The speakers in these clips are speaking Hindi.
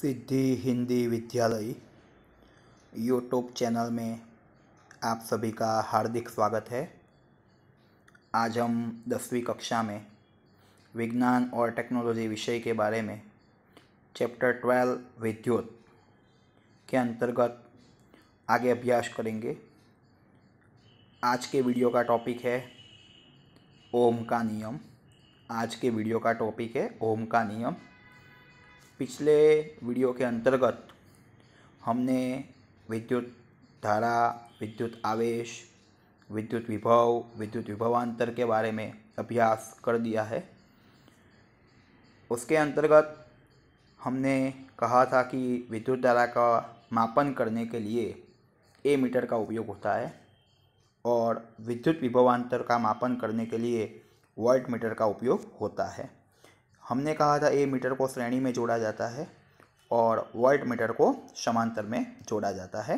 सिद्धि हिंदी विद्यालय यूट्यूब चैनल में आप सभी का हार्दिक स्वागत है आज हम दसवीं कक्षा में विज्ञान और टेक्नोलॉजी विषय के बारे में चैप्टर ट्वेल्व विद्युत के अंतर्गत आगे अभ्यास करेंगे आज के वीडियो का टॉपिक है ओम का नियम आज के वीडियो का टॉपिक है ओम का नियम पिछले वीडियो के अंतर्गत हमने विद्युत धारा विद्युत आवेश विद्युत विभव विद्युत विभवांतर के बारे में अभ्यास कर दिया है उसके अंतर्गत हमने कहा था कि विद्युत धारा का मापन करने के लिए ए मीटर का उपयोग होता है और विद्युत विभवांतर का मापन करने के लिए वोल्ट मीटर का उपयोग होता है हमने कहा था ए मीटर को श्रेणी में जोड़ा जाता है और वर्ट मीटर को समांतर में जोड़ा जाता है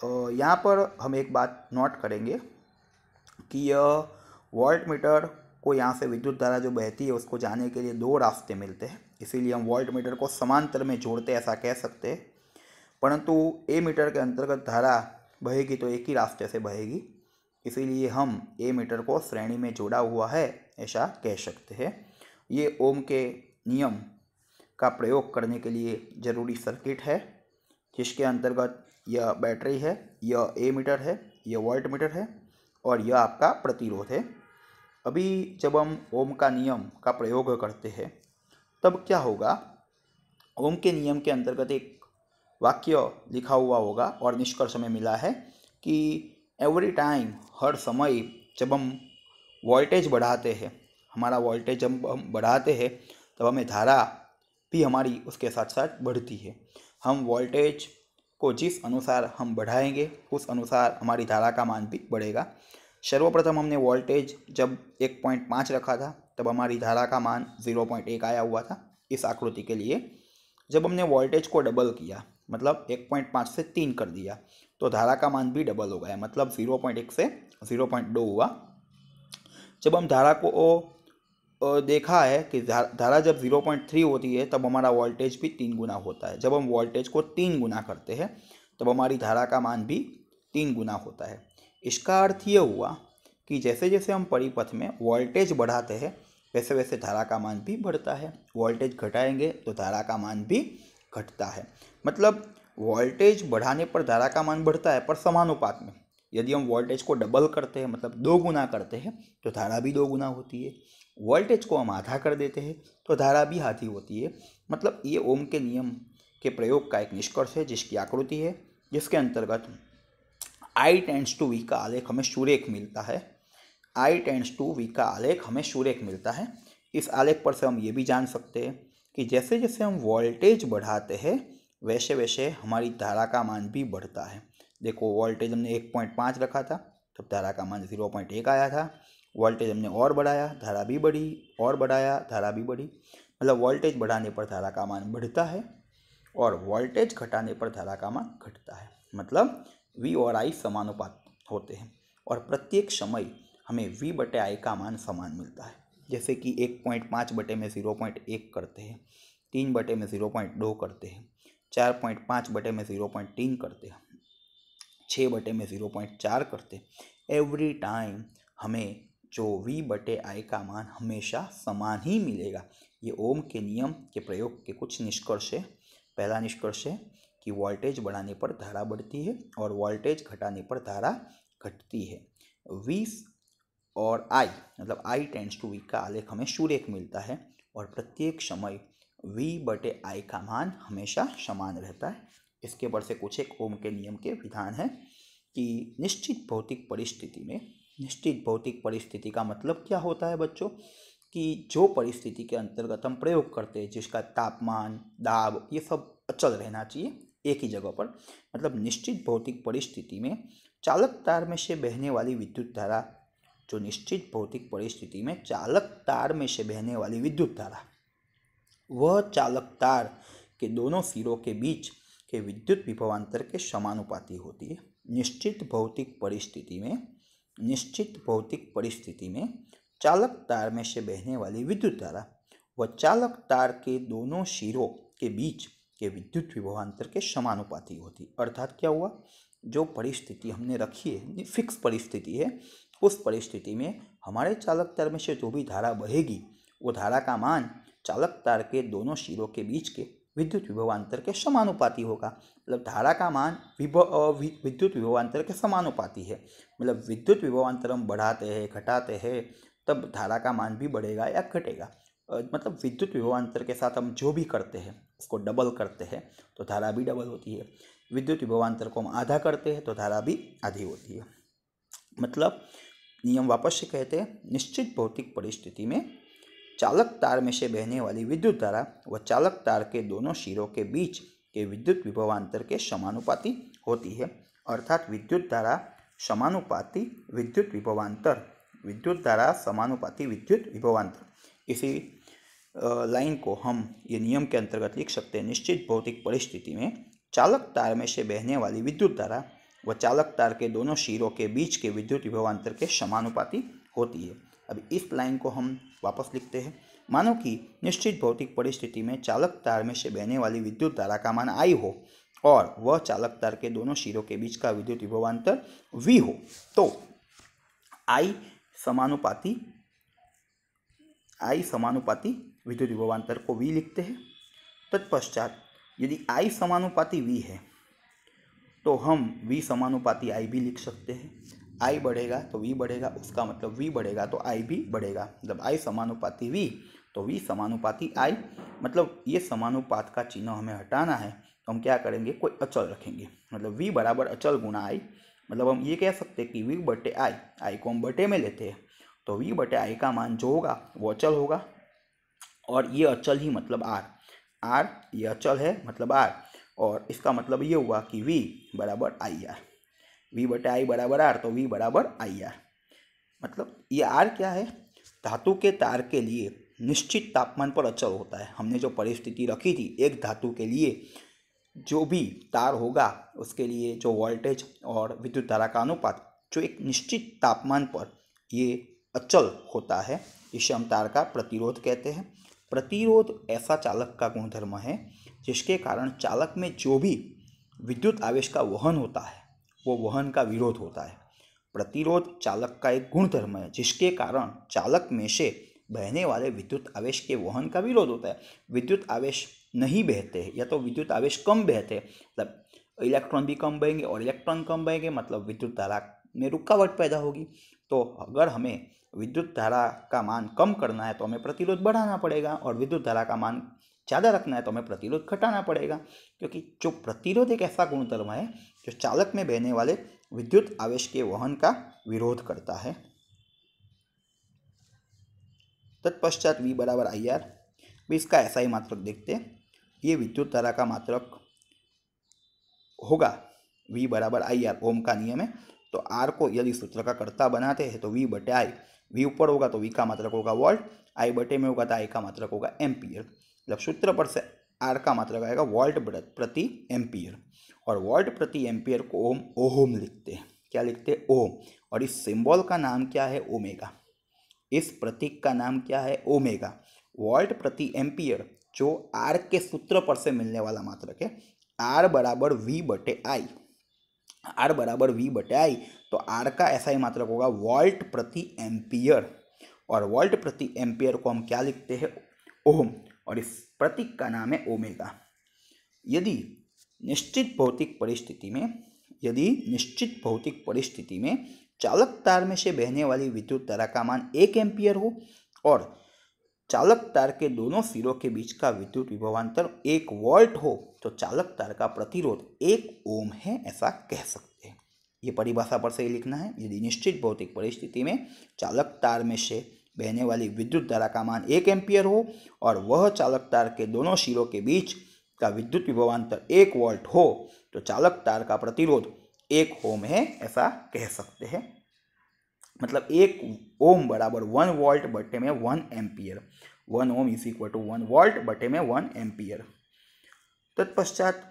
तो यहाँ पर हम एक बात नोट करेंगे कि यह मीटर को यहाँ से विद्युत धारा जो बहती है उसको जाने के लिए दो रास्ते मिलते हैं इसीलिए हम वर्ल्ट मीटर को समांतर में जोड़ते ऐसा कह सकते हैं परंतु ए मीटर के अंतर्गत धारा बहेगी तो एक ही रास्ते से बहेगी इसीलिए हम ए मीटर को श्रेणी में जोड़ा हुआ है ऐसा कह सकते हैं ये ओम के नियम का प्रयोग करने के लिए ज़रूरी सर्किट है जिसके अंतर्गत यह बैटरी है यह ए मीटर है यह वोल्ट मीटर है और यह आपका प्रतिरोध है अभी जब हम ओम का नियम का प्रयोग करते हैं तब क्या होगा ओम के नियम के अंतर्गत एक वाक्य लिखा हुआ होगा और निष्कर्ष में मिला है कि एवरी टाइम हर समय जब हम वोल्टेज बढ़ाते हैं हमारा वोल्टेज जब हम बढ़ाते हैं तब हमें धारा भी हमारी उसके साथ साथ बढ़ती है हम वोल्टेज को जिस अनुसार हम बढ़ाएंगे उस अनुसार हमारी धारा का मान भी बढ़ेगा सर्वप्रथम हमने वोल्टेज जब एक पॉइंट पाँच रखा था तब हमारी धारा का मान ज़ीरो पॉइंट एक आया हुआ था इस आकृति के लिए जब हमने वोल्टेज को डबल किया मतलब एक पॉइंट पाँच से तीन कर दिया तो धारा का मान भी डबल हो गया मतलब ज़ीरो पॉइंट एक से ज़ीरो पॉइंट दो हुआ जब हम धारा को देखा है कि धारा जब 0.3 होती है तब हमारा वोल्टेज भी तीन गुना होता है जब हम वोल्टेज को तीन गुना करते हैं तब हमारी धारा का मान भी तीन गुना होता है इसका अर्थ ये हुआ कि जैसे जैसे हम परिपथ में वोल्टेज बढ़ाते हैं वैसे वैसे धारा का मान भी बढ़ता है वोल्टेज घटाएंगे तो धारा का मान भी घटता है मतलब वोल्टेज बढ़ाने पर धारा का मान बढ़ता है पर समानुपात में यदि हम वोल्टेज को डबल करते हैं मतलब दो गुना करते हैं तो धारा भी दो गुना होती है वोल्टेज को हम आधा कर देते हैं तो धारा भी आधी होती है मतलब ये ओम के नियम के प्रयोग का एक निष्कर्ष है जिसकी आकृति है जिसके अंतर्गत आई टेंड्स टू वी का आलेख हमें सूर्यख मिलता है आई टेंड्स टू वी का आलेख हमें सूर्यख मिलता है इस आलेख पर से हम ये भी जान सकते हैं कि जैसे जैसे हम वोल्टेज बढ़ाते हैं वैसे वैसे हमारी धारा का मान भी बढ़ता है देखो वोल्टेज हमने एक पॉइंट पाँच रखा था तब धारा का मान ज़ीरो पॉइंट एक आया था वोल्टेज हमने और बढ़ाया धारा भी बढ़ी और बढ़ाया धारा भी बढ़ी मतलब वोल्टेज बढ़ाने पर धारा का मान बढ़ता है और वोल्टेज घटाने पर धारा का मान घटता है मतलब वी और आई समानुपात होते हैं और प्रत्येक समय हमें वी बटे आई का मान समान मिलता है जैसे कि एक पॉइंट पाँच बटे में ज़ीरो पॉइंट एक करते हैं तीन बटे में ज़ीरो पॉइंट दो करते हैं चार पॉइंट पाँच बटे में ज़ीरो पॉइंट तीन करते हैं छः बटे में ज़ीरो पॉइंट चार करते हैं एवरी टाइम हमें जो वी बटे आई का मान हमेशा समान ही मिलेगा ये ओम के नियम के प्रयोग के कुछ निष्कर्ष है पहला निष्कर्ष है कि वोल्टेज बढ़ाने पर धारा बढ़ती है और वोल्टेज घटाने पर धारा घटती है वी और आई मतलब आई टेंस टू वी का आलेख हमें सूर्य मिलता है और प्रत्येक समय वी बटे आई का मान हमेशा समान रहता है इसके ऊपर से कुछ एक ओम के नियम के विधान है कि निश्चित भौतिक परिस्थिति में निश्चित भौतिक परिस्थिति का मतलब क्या होता है बच्चों कि जो परिस्थिति के अंतर्गत हम प्रयोग करते हैं जिसका तापमान दाब ये सब अचल रहना चाहिए एक ही जगह पर मतलब निश्चित भौतिक परिस्थिति में चालक तार में से बहने वाली विद्युत धारा जो निश्चित भौतिक परिस्थिति में चालक तार में से बहने वाली विद्युत धारा वह चालक तार के दोनों सिरों के बीच के विद्युत विभवांतर के समानुपाती होती है निश्चित भौतिक परिस्थिति में निश्चित भौतिक परिस्थिति में चालक तार में से बहने वाली विद्युत धारा व चालक तार के दोनों शिरो के बीच के विद्युत विभवांतर के समानुपाती होती अर्थात क्या हुआ जो परिस्थिति हमने रखी है फिक्स परिस्थिति है उस परिस्थिति में हमारे चालक तार में से जो भी धारा बहेगी वो धारा का मान चालक तार के दोनों शिरों के बीच के विद्युत विभवांतर के समानुपाती होगा मतलब धारा का मान विद्युत विभवांतर के समानुपाती है मतलब विद्युत विभवांतर हम बढ़ाते हैं घटाते हैं तब धारा का मान भी बढ़ेगा या घटेगा मतलब विद्युत विभवांतर के साथ हम जो भी करते हैं उसको डबल करते हैं तो धारा भी डबल होती है विद्युत विभवांतर को हम आधा करते हैं तो धारा भी आधी होती है मतलब नियम वापस से कहते हैं निश्चित भौतिक परिस्थिति में चालक तार में से बहने वाली विद्युत धारा व चालक तार के दोनों सिरों के बीच के विद्युत विभवांतर के समानुपाती होती है अर्थात विद्युत धारा समानुपाती विद्युत विभवांतर विद्युत धारा समानुपाती विद्युत विभवांतर इसी लाइन को हम ये नियम के अंतर्गत लिख सकते हैं निश्चित भौतिक परिस्थिति में चालक तार में से बहने वाली विद्युत धारा व चालक तार के दोनों सिरों के बीच के विद्युत विभवांतर के समानुपाती होती है अब इस लाइन को हम वापस लिखते हैं मानो कि निश्चित भौतिक परिस्थिति में चालक तार में से बहने वाली विद्युत धारा का मान आई हो और वह चालक तार के दोनों सिरों के बीच का विद्युत विभवान्तर वी हो तो आई समानुपाती आई समानुपाती विद्युत विभवान्तर को वी लिखते हैं तत्पश्चात यदि आई समानुपाती वी है तो हम वी समानुपाती आई भी लिख सकते हैं आई बढ़ेगा तो वी बढ़ेगा उसका मतलब वी बढ़ेगा तो आई भी बढ़ेगा जब आई समानुपाती वी तो वी समानुपाती आई मतलब ये समानुपात का चिन्ह हमें हटाना है तो हम क्या करेंगे कोई अचल रखेंगे मतलब वी बराबर अचल गुणा आई मतलब हम ये कह सकते हैं कि वी बटे आई आई को हम बटे में लेते हैं तो वी बटे आई का मान जो होगा वो अचल होगा और ये अचल ही मतलब आर आर ये अचल है मतलब आर और इसका मतलब ये हुआ कि वी बराबर आई आर वी बटे आई बराबर आर तो वी बराबर आई आर मतलब ये आर क्या है धातु के तार के लिए निश्चित तापमान पर अचल होता है हमने जो परिस्थिति रखी थी एक धातु के लिए जो भी तार होगा उसके लिए जो वोल्टेज और विद्युत धारा का अनुपात जो एक निश्चित तापमान पर ये अचल होता है इसे हम तार का प्रतिरोध कहते हैं प्रतिरोध ऐसा चालक का गुणधर्म है जिसके कारण चालक में जो भी विद्युत आवेश का वहन होता है वो वहन का विरोध होता है प्रतिरोध चालक का एक गुणधर्म है जिसके कारण चालक में से बहने वाले विद्युत आवेश के वहन का विरोध होता है विद्युत आवेश नहीं बहते या तो विद्युत आवेश कम बहते मतलब इलेक्ट्रॉन भी कम बहेंगे और इलेक्ट्रॉन कम बहेंगे मतलब विद्युत धारा में रुकावट पैदा होगी तो अगर हमें विद्युत धारा का मान कम करना है तो हमें प्रतिरोध बढ़ाना पड़ेगा और विद्युत धारा का मान ज़्यादा रखना है तो हमें प्रतिरोध घटाना पड़ेगा क्योंकि जो प्रतिरोध एक ऐसा गुणधर्म है जो चालक में बहने वाले विद्युत आवेश के वहन का विरोध करता है तत्पश्चात V बराबर आई आर भी इसका ऐसा ही मात्रक देखते हैं ये विद्युत धारा का मात्रक होगा वी बराबर आई आर ओम का नियम है तो आर को यदि सूत्र का कर्ता बनाते हैं तो वी बटे आई वी ऊपर होगा तो वी का मात्रक होगा वोल्ट आई बटे में होगा तो आई का मात्रक होगा एम्पियर मतलब सूत्र पर से आर का मात्र लगाएगा वॉल्ट प्रति एम्पियर और वॉल्ट प्रति एम्पियर को ओम ओहोम लिखते हैं क्या लिखते हैं ओम और इस सिंबल का नाम क्या है ओमेगा इस प्रतीक का नाम क्या है ओमेगा वॉल्ट प्रति एम्पियर जो आर के सूत्र पर से मिलने वाला मात्रक है आर बराबर वी बटे आई आर बराबर वी बटे आई तो आर का ऐसा ही मात्रक होगा वॉल्ट प्रति एम्पियर और वॉल्ट प्रति एम्पियर को हम क्या लिखते हैं ओम और इस प्रतीक का नाम है ओमेगा यदि निश्चित भौतिक परिस्थिति में यदि निश्चित भौतिक परिस्थिति में चालक तार में से बहने वाली विद्युत धारा का मान एक एम्पियर हो और चालक तार के दोनों सिरों के बीच का विद्युत विभवांतर एक वोल्ट हो तो चालक तार का प्रतिरोध एक ओम है ऐसा कह सकते हैं ये परिभाषा पर सही लिखना है यदि निश्चित भौतिक परिस्थिति में चालक तार में से बहने वाली विद्युत धारा का मान एक एम्पियर हो और वह चालक तार के दोनों सिरों के बीच का विद्युत विभवान्तर एक वोल्ट हो तो चालक तार का प्रतिरोध एक होम है ऐसा कह सकते हैं मतलब एक ओम बराबर वन वोल्ट बटे में one ampere one ohm is equal to one volt बटे में वन एम्पियर तत्पश्चात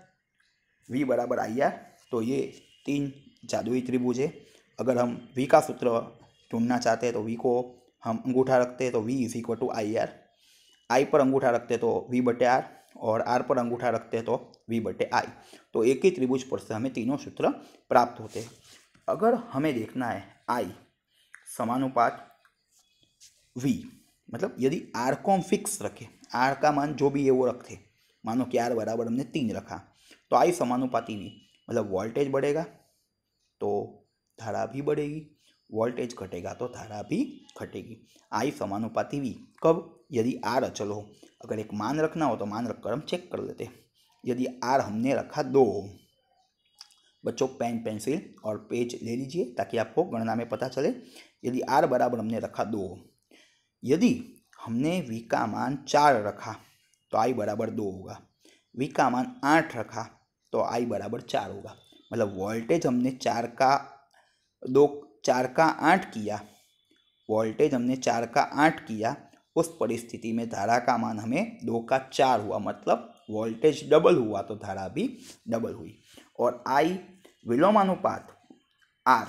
वी बराबर आई आर तो ये तीन जादुई त्रिभुज है अगर हम वी का सूत्र ढूंढना चाहते हैं तो वी को हम अंगूठा रखते हैं तो V is equal to I R I पर अंगूठा रखते हैं तो वी बटे आर और आर पर अंगूठा रखते हैं तो वी बटे आई तो एक ही त्रिभुज पर से हमें तीनों सूत्र प्राप्त होते हैं अगर हमें देखना है आई समानुपात वी मतलब यदि आर को हम फिक्स रखें आर का मान जो भी है वो रखे मानो कि आर बराबर हमने तीन रखा तो आई समानुपाती वी मतलब वोल्टेज बढ़ेगा तो धारा भी बढ़ेगी वोल्टेज घटेगा तो धारा भी घटेगी आई समानुपाती वी कब यदि आर अचल हो अगर एक मान रखना हो तो मान रखकर हम चेक कर लेते यदि आर हमने रखा दो बच्चों पेन पेंसिल और पेज ले लीजिए ताकि आपको गणना में पता चले यदि आर बराबर हमने रखा दो यदि हमने वी का मान चार रखा तो आई बराबर दो होगा वी का मान आठ रखा तो आई बराबर चार होगा मतलब वोल्टेज हमने चार का दो चार का आठ किया वोल्टेज हमने चार का आठ किया उस परिस्थिति में धारा का मान हमें दो का चार हुआ मतलब वोल्टेज डबल हुआ तो धारा भी डबल हुई और आई विलोमानुपात आर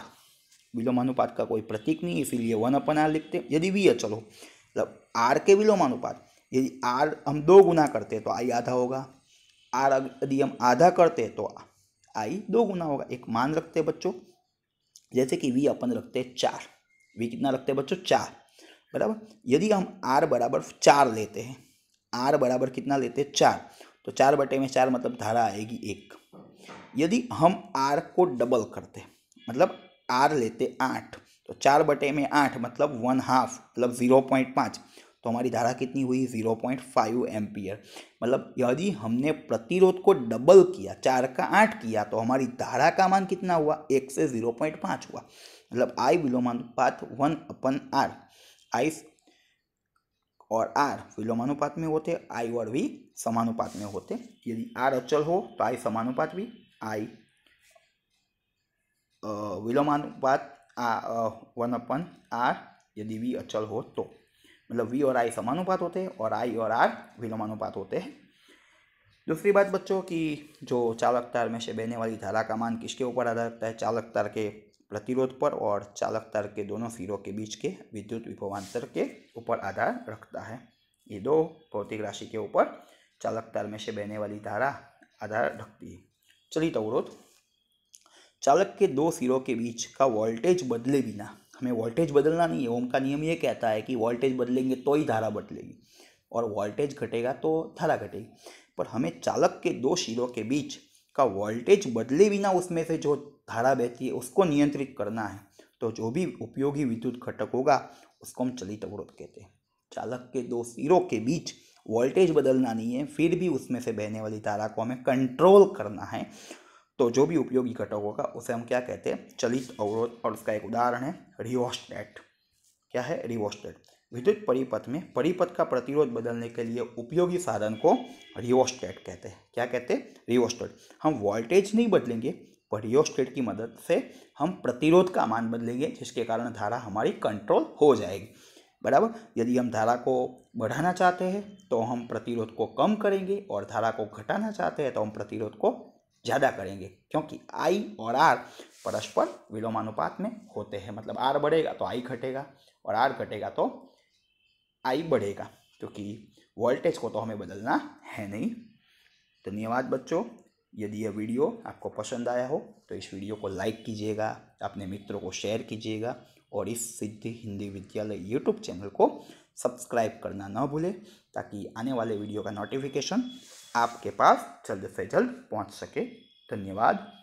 विलोमानुपात का कोई प्रतीक नहीं इसीलिए वन अपन आर लिखते यदि वी है चलो मतलब आर के विलोमानुपात यदि आर हम दो गुना करते तो आई आधा होगा आर यदि हम आधा करते तो आई दो गुना होगा एक मान रखते बच्चों जैसे कि वी अपन रखते हैं चार वी कितना रखते हैं बच्चों चार बराबर यदि हम आर बराबर चार लेते हैं आर बराबर कितना लेते हैं चार तो चार बटे में चार मतलब धारा आएगी एक यदि हम आर को डबल करते मतलब आर लेते आठ तो चार बटे में आठ मतलब वन हाफ मतलब ज़ीरो पॉइंट पाँच तो हमारी धारा कितनी हुई ज़ीरो पॉइंट फाइव एम्पियर मतलब यदि हमने प्रतिरोध को डबल किया चार का आठ किया तो हमारी धारा का मान कितना हुआ एक से ज़ीरो पॉइंट पाँच हुआ मतलब आई विलोमानुपात वन अपन आर आई और आर विलोमानुपात में होते आई और वी समानुपात में होते यदि आर अचल हो तो आई समानुपात भी आई विलोमानुपात वन अपन आर यदि वी अचल हो तो मतलब वी और आई समानुपात होते हैं और आई और आर विलोमानुपात होते हैं दूसरी बात बच्चों की जो चालक तार में से बहने वाली धारा का मान किसके ऊपर आधार रखता है चालक तार के प्रतिरोध पर और चालक तार के दोनों सिरों के बीच के विद्युत विभवांतर के ऊपर आधार रखता है ये दो भौतिक राशि के ऊपर चालक तार में से बहने वाली धारा आधार रखती है चलित तो अवरोध चालक के दो सिरों के बीच का वोल्टेज बदले बिना हमें वोल्टेज बदलना नहीं है ओम का नियम ये कहता है कि वोल्टेज बदलेंगे तो ही धारा बदलेगी और वोल्टेज घटेगा तो धारा घटेगी पर हमें चालक के दो शीरों के बीच का वोल्टेज बदले बिना उसमें से जो धारा बहती है उसको नियंत्रित करना है तो जो भी उपयोगी विद्युत घटक होगा उसको हम चलित अवरोध कहते हैं चालक के दो सिरों के बीच वोल्टेज बदलना नहीं है फिर भी उसमें से बहने वाली धारा को हमें कंट्रोल करना है तो जो भी उपयोगी घटक होगा उसे हम क्या कहते हैं चलित अवरोध और उसका एक उदाहरण है रिवोस्टेट क्या है रिवोस्टेट विद्युत परिपथ में परिपथ का प्रतिरोध बदलने के लिए उपयोगी साधन को रिवोस्टेट कहते हैं क्या कहते हैं रिवोस्टेट हम वोल्टेज नहीं बदलेंगे पर रिओस्टेट की मदद से हम प्रतिरोध का मान बदलेंगे जिसके कारण धारा हमारी कंट्रोल हो जाएगी बराबर यदि हम धारा को बढ़ाना चाहते हैं तो हम प्रतिरोध को कम करेंगे और धारा को घटाना चाहते हैं तो हम प्रतिरोध को ज़्यादा करेंगे क्योंकि आई और आर परस्पर विलोमानुपात में होते हैं मतलब आर बढ़ेगा तो आई घटेगा और आर घटेगा तो आई बढ़ेगा क्योंकि वोल्टेज को तो हमें बदलना है नहीं तो धन्यवाद बच्चों यदि यह वीडियो आपको पसंद आया हो तो इस वीडियो को लाइक कीजिएगा अपने मित्रों को शेयर कीजिएगा और इस सिद्धि हिंदी विद्यालय यूट्यूब चैनल को सब्सक्राइब करना ना भूलें ताकि आने वाले वीडियो का नोटिफिकेशन आपके पास जल्द से जल्द पहुंच सके धन्यवाद